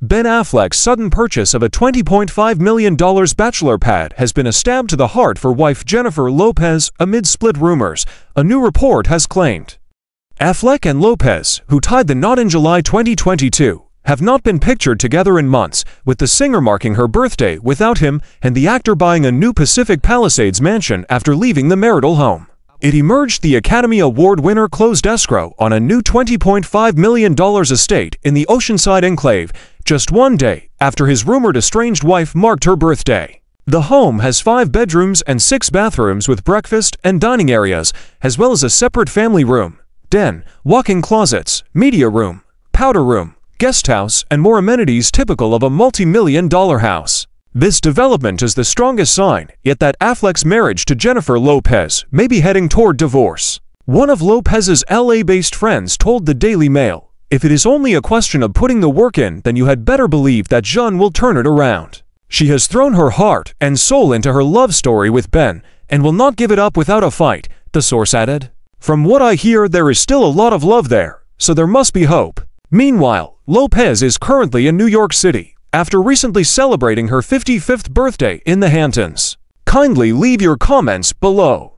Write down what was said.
Ben Affleck's sudden purchase of a $20.5 million bachelor pad has been a stab to the heart for wife Jennifer Lopez amid split rumors, a new report has claimed. Affleck and Lopez, who tied the knot in July 2022, have not been pictured together in months, with the singer marking her birthday without him and the actor buying a new Pacific Palisades mansion after leaving the marital home. It emerged the Academy Award winner closed escrow on a new $20.5 million estate in the Oceanside Enclave just one day after his rumored estranged wife marked her birthday. The home has five bedrooms and six bathrooms with breakfast and dining areas, as well as a separate family room, den, walk-in closets, media room, powder room, guest house, and more amenities typical of a multi-million dollar house. This development is the strongest sign, yet that Affleck's marriage to Jennifer Lopez may be heading toward divorce. One of Lopez's LA-based friends told the Daily Mail, if it is only a question of putting the work in, then you had better believe that Jeanne will turn it around. She has thrown her heart and soul into her love story with Ben and will not give it up without a fight, the source added. From what I hear, there is still a lot of love there, so there must be hope. Meanwhile, Lopez is currently in New York City, after recently celebrating her 55th birthday in the Hamptons. Kindly leave your comments below.